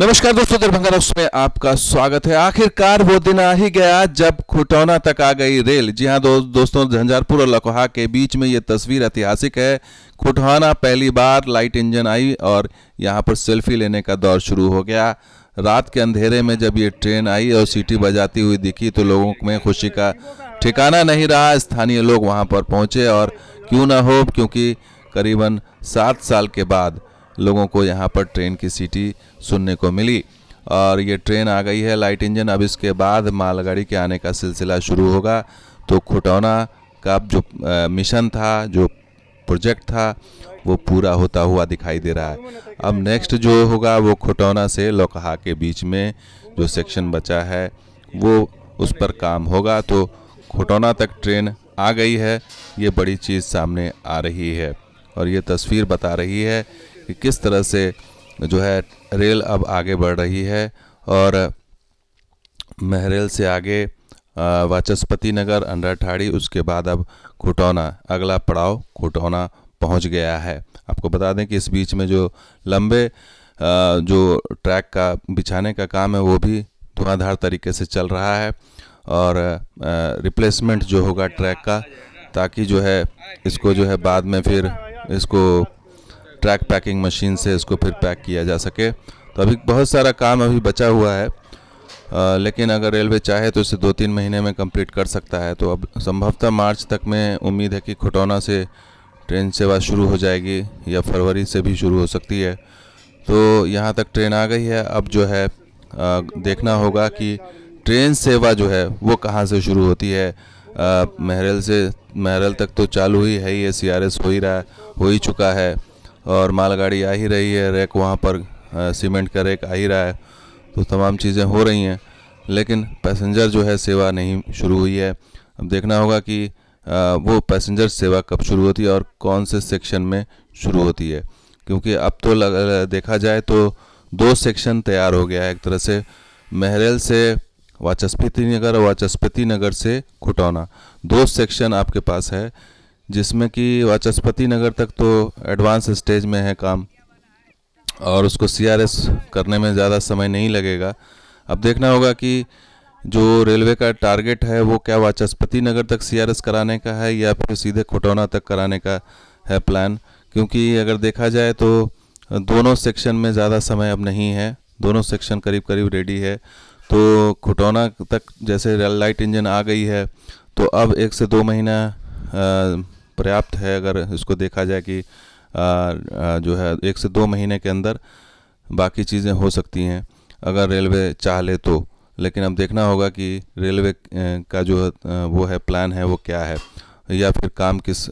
नमस्कार दोस्तों दरभंगा न्यूज में आपका स्वागत है आखिरकार वो दिन आ ही गया जब खुटौना तक आ गई रेल जी हाँ दो, दोस्तों झंझारपुर और लकोहा के बीच में ये तस्वीर ऐतिहासिक है खुटौना पहली बार लाइट इंजन आई और यहाँ पर सेल्फी लेने का दौर शुरू हो गया रात के अंधेरे में जब ये ट्रेन आई और सीटी बजाती हुई दिखी तो लोगों में खुशी का ठिकाना नहीं रहा स्थानीय लोग वहाँ पर पहुँचे और क्यों ना हो क्योंकि करीबन सात साल के बाद लोगों को यहाँ पर ट्रेन की सीटी सुनने को मिली और ये ट्रेन आ गई है लाइट इंजन अब इसके बाद मालगाड़ी के आने का सिलसिला शुरू होगा तो खुटौना का जो मिशन था जो प्रोजेक्ट था वो पूरा होता हुआ दिखाई दे रहा है अब नेक्स्ट जो होगा वो खुटौना से लोकहा के बीच में जो सेक्शन बचा है वो उस पर काम होगा तो खुटौना तक ट्रेन आ गई है ये बड़ी चीज़ सामने आ रही है और ये तस्वीर बता रही है कि किस तरह से जो है रेल अब आगे बढ़ रही है और महरेल से आगे वाचस्पति नगर अंडरठाड़ी उसके बाद अब खुटौना अगला पड़ाव खुटौना पहुंच गया है आपको बता दें कि इस बीच में जो लंबे जो ट्रैक का बिछाने का काम है वो भी धुआंधार तरीके से चल रहा है और रिप्लेसमेंट जो होगा ट्रैक का ताकि जो है इसको जो है बाद में फिर इसको ट्रैक पैकिंग मशीन से इसको फिर पैक किया जा सके तो अभी बहुत सारा काम अभी बचा हुआ है आ, लेकिन अगर रेलवे चाहे तो इसे दो तीन महीने में कंप्लीट कर सकता है तो अब संभवतः मार्च तक में उम्मीद है कि खुटौना से ट्रेन सेवा शुरू हो जाएगी या फरवरी से भी शुरू हो सकती है तो यहाँ तक ट्रेन आ गई है अब जो है आ, देखना होगा कि ट्रेन सेवा जो है वो कहाँ से शुरू होती है महरल से महरल तक तो चालू ही है ये सी आर एस हो ही रहा है हो ही चुका है और मालगाड़ी आ ही रही है रैक वहाँ पर सीमेंट का रैक आ ही रहा है तो तमाम चीज़ें हो रही हैं लेकिन पैसेंजर जो है सेवा नहीं शुरू हुई है अब देखना होगा कि वो पैसेंजर सेवा कब शुरू होती है और कौन से सेक्शन में शुरू होती है क्योंकि अब तो लग, देखा जाए तो दो सेक्शन तैयार हो गया है एक तरह से महरेल से वाचस्पति नगर और वाचस्पति नगर से खुटौना दो सेक्शन आपके पास है जिसमें कि वाचस्पति नगर तक तो एडवांस स्टेज में है काम और उसको सीआरएस करने में ज़्यादा समय नहीं लगेगा अब देखना होगा कि जो रेलवे का टारगेट है वो क्या वाचस्पति नगर तक सीआरएस कराने का है या फिर सीधे खुटौना तक कराने का है प्लान क्योंकि अगर देखा जाए तो दोनों सेक्शन में ज़्यादा समय अब नहीं है दोनों सेक्शन करीब करीब रेडी है तो खुटौना तक जैसे लाइट इंजन आ गई है तो अब एक से दो महीना पर्याप्त है अगर इसको देखा जाए कि जो है एक से दो महीने के अंदर बाकी चीज़ें हो सकती हैं अगर रेलवे चाह ले तो लेकिन अब देखना होगा कि रेलवे का जो वो है प्लान है वो क्या है या फिर काम किस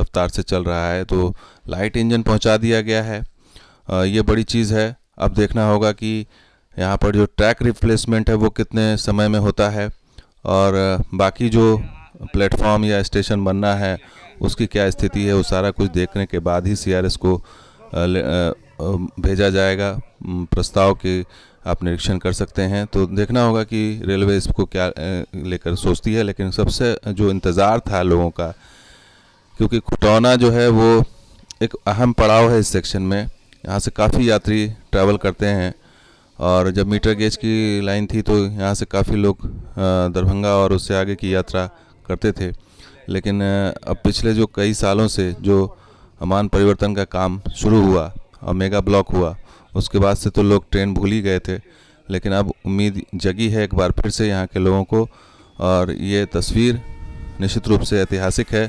रफ्तार से चल रहा है तो लाइट इंजन पहुंचा दिया गया है ये बड़ी चीज़ है अब देखना होगा कि यहाँ पर जो ट्रैक रिप्लेसमेंट है वो कितने समय में होता है और बाकी जो प्लेटफॉर्म या स्टेशन बनना है उसकी क्या स्थिति है वो सारा कुछ देखने के बाद ही सीआरएस को भेजा जाएगा प्रस्ताव के आप निरीक्षण कर सकते हैं तो देखना होगा कि रेलवे इसको क्या लेकर सोचती है लेकिन सबसे जो इंतज़ार था लोगों का क्योंकि खुटौना जो है वो एक अहम पड़ाव है इस सेक्शन में यहाँ से काफ़ी यात्री ट्रैवल करते हैं और जब मीटर गेज की लाइन थी तो यहाँ से काफ़ी लोग दरभंगा और उससे आगे की यात्रा करते थे लेकिन अब पिछले जो कई सालों से जो अमान परिवर्तन का काम शुरू हुआ और मेगा ब्लॉक हुआ उसके बाद से तो लोग ट्रेन भूल ही गए थे लेकिन अब उम्मीद जगी है एक बार फिर से यहाँ के लोगों को और ये तस्वीर निश्चित रूप से ऐतिहासिक है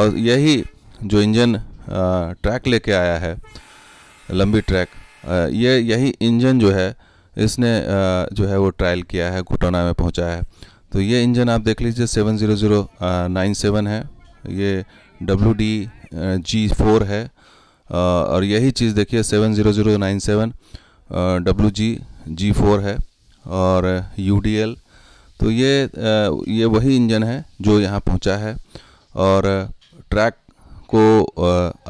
और यही जो इंजन ट्रैक लेके आया है लंबी ट्रैक ये यही इंजन जो है इसने जो है वो ट्रायल किया है घुटौना में पहुँचा है तो ये इंजन आप देख लीजिए seven zero zero nine seven है ये डब्ल्यू डी जी फोर है और यही चीज़ देखिए seven zero zero nine seven W G G four है और यू डी एल तो ये ये वही इंजन है जो यहाँ पहुँचा है और ट्रैक को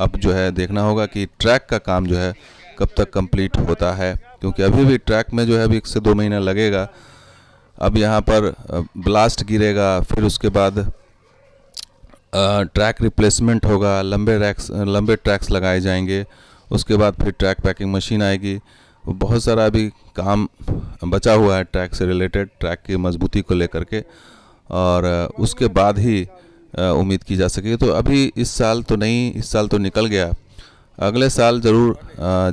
अब जो है देखना होगा कि ट्रैक का काम जो है कब तक कंप्लीट होता है क्योंकि अभी भी ट्रैक में जो है अभी एक से दो महीना लगेगा अब यहाँ पर ब्लास्ट गिरेगा फिर उसके बाद ट्रैक रिप्लेसमेंट होगा लंबे रैक्स लंबे ट्रैक्स लगाए जाएंगे उसके बाद फिर ट्रैक पैकिंग मशीन आएगी बहुत सारा अभी काम बचा हुआ है ट्रैक से रिलेटेड ट्रैक की मजबूती को लेकर के और उसके बाद ही उम्मीद की जा सकेगी तो अभी इस साल तो नहीं इस साल तो निकल गया अगले साल ज़रूर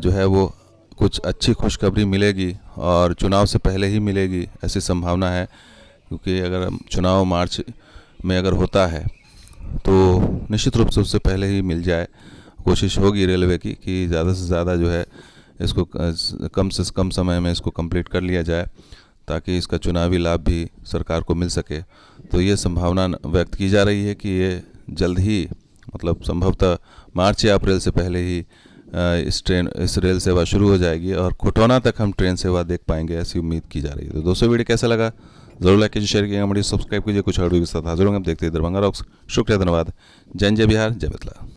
जो है वो कुछ अच्छी खुशखबरी मिलेगी और चुनाव से पहले ही मिलेगी ऐसी संभावना है क्योंकि अगर चुनाव मार्च में अगर होता है तो निश्चित रूप से उससे पहले ही मिल जाए कोशिश होगी रेलवे की कि ज़्यादा से ज़्यादा जो है इसको कम से कम समय में इसको कंप्लीट कर लिया जाए ताकि इसका चुनावी लाभ भी सरकार को मिल सके तो ये संभावना व्यक्त की जा रही है कि ये जल्द ही मतलब संभवतः मार्च या अप्रैल से पहले ही इस ट्रेन इस रेल सेवा शुरू हो जाएगी और खुटौना तक हम ट्रेन सेवा देख पाएंगे ऐसी उम्मीद की जा रही है तो दोस्तों वीडियो कैसा लगा जरूर लाइक कीजिए शेयर कीजिए मुझे सब्सक्राइब कीजिए कुछ और भी साथ हाजिर होंगे हम देखते हैं दरभंगा रॉक्स शुक्रिया धन्यवाद जय जय बिहार जय बतला